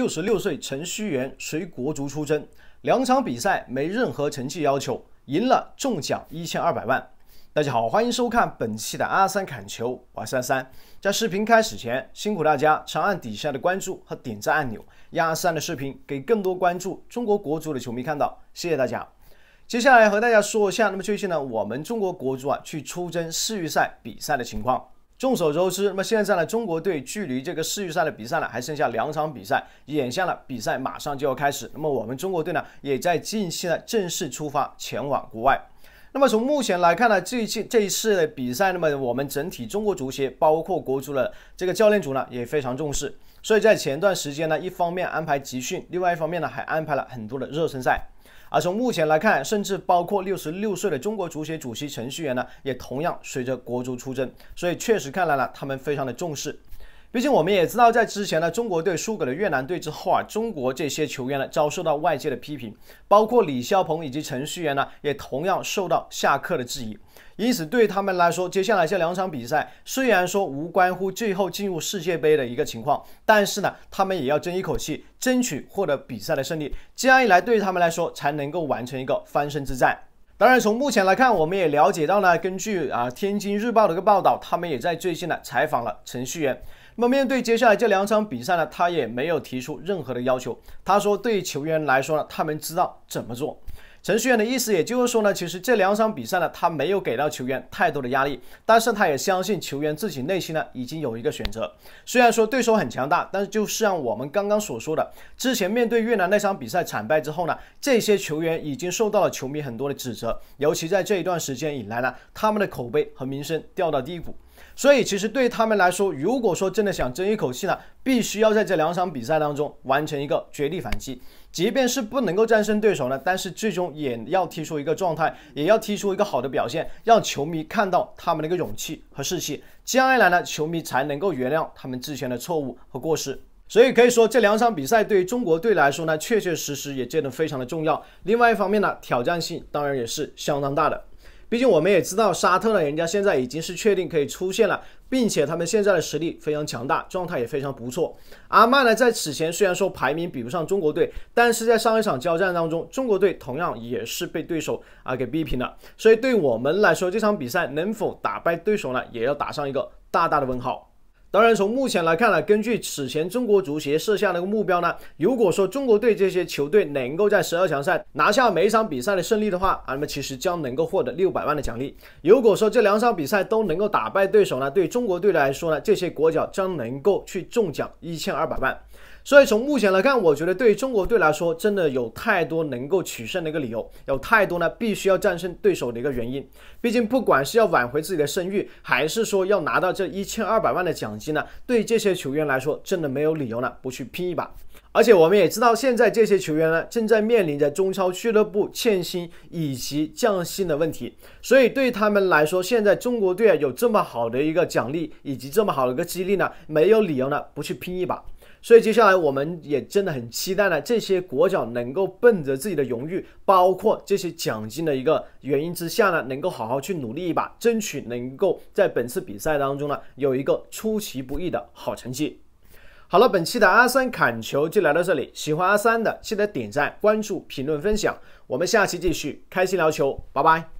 六十六岁程序员随国足出征，两场比赛没任何成绩要求，赢了中奖一千二百万。大家好，欢迎收看本期的阿三砍球，我是阿三。在视频开始前，辛苦大家长按底下的关注和点赞按钮，让阿三的视频给更多关注中国国足的球迷看到。谢谢大家。接下来和大家说一下，那么最近呢，我们中国国足啊去出征世预赛比赛的情况。众所周知，那么现在呢，中国队距离这个世预赛的比赛呢，还剩下两场比赛，眼下呢，比赛马上就要开始。那么我们中国队呢，也在近期呢正式出发前往国外。那么从目前来看呢，这一期这一次的比赛，那么我们整体中国足协包括国足的这个教练组呢也非常重视。所以在前段时间呢，一方面安排集训，另外一方面呢，还安排了很多的热身赛。而从目前来看，甚至包括六十六岁的中国足协主席陈序员呢，也同样随着国足出征。所以确实看来呢，他们非常的重视。毕竟我们也知道，在之前呢，中国队输给了越南队之后啊，中国这些球员呢遭受到外界的批评，包括李霄鹏以及程序员呢，也同样受到下课的质疑。因此，对他们来说，接下来这两场比赛虽然说无关乎最后进入世界杯的一个情况，但是呢，他们也要争一口气，争取获得比赛的胜利。这样一来，对于他们来说才能够完成一个翻身之战。当然，从目前来看，我们也了解到呢，根据啊《天津日报》的一个报道，他们也在最近呢采访了程序员。那么面对接下来这两场比赛呢，他也没有提出任何的要求。他说：“对球员来说呢，他们知道怎么做。”程序员的意思也就是说呢，其实这两场比赛呢，他没有给到球员太多的压力，但是他也相信球员自己内心呢已经有一个选择。虽然说对手很强大，但是就像我们刚刚所说的，之前面对越南那场比赛惨败之后呢，这些球员已经受到了球迷很多的指责，尤其在这一段时间以来呢，他们的口碑和名声掉到低谷。所以，其实对他们来说，如果说真的想争一口气呢，必须要在这两场比赛当中完成一个绝地反击。即便是不能够战胜对手呢，但是最终也要踢出一个状态，也要踢出一个好的表现，让球迷看到他们的一个勇气和士气，一来呢，球迷才能够原谅他们之前的错误和过失。所以可以说，这两场比赛对于中国队来说呢，确确实实也真的非常的重要。另外一方面呢，挑战性当然也是相当大的。毕竟我们也知道沙特呢，人家现在已经是确定可以出现了，并且他们现在的实力非常强大，状态也非常不错。阿曼呢，在此前虽然说排名比不上中国队，但是在上一场交战当中，中国队同样也是被对手啊给逼平了。所以对我们来说，这场比赛能否打败对手呢，也要打上一个大大的问号。当然，从目前来看呢，根据此前中国足协设下的一个目标呢，如果说中国队这些球队能够在十二强赛拿下每一场比赛的胜利的话啊，那么其实将能够获得六百万的奖励。如果说这两场比赛都能够打败对手呢，对中国队来说呢，这些国脚将能够去中奖一千二百万。所以从目前来看，我觉得对于中国队来说，真的有太多能够取胜的一个理由，有太多呢必须要战胜对手的一个原因。毕竟不管是要挽回自己的声誉，还是说要拿到这一千二百万的奖金呢，对这些球员来说，真的没有理由呢不去拼一把。而且我们也知道，现在这些球员呢正在面临着中超俱乐部欠薪以及降薪的问题，所以对他们来说，现在中国队啊有这么好的一个奖励以及这么好的一个激励呢，没有理由呢不去拼一把。所以接下来我们也真的很期待呢，这些国脚能够奔着自己的荣誉，包括这些奖金的一个原因之下呢，能够好好去努力一把，争取能够在本次比赛当中呢，有一个出其不意的好成绩。好了，本期的阿三砍球就来到这里，喜欢阿三的记得点赞、关注、评论、分享，我们下期继续开心聊球，拜拜。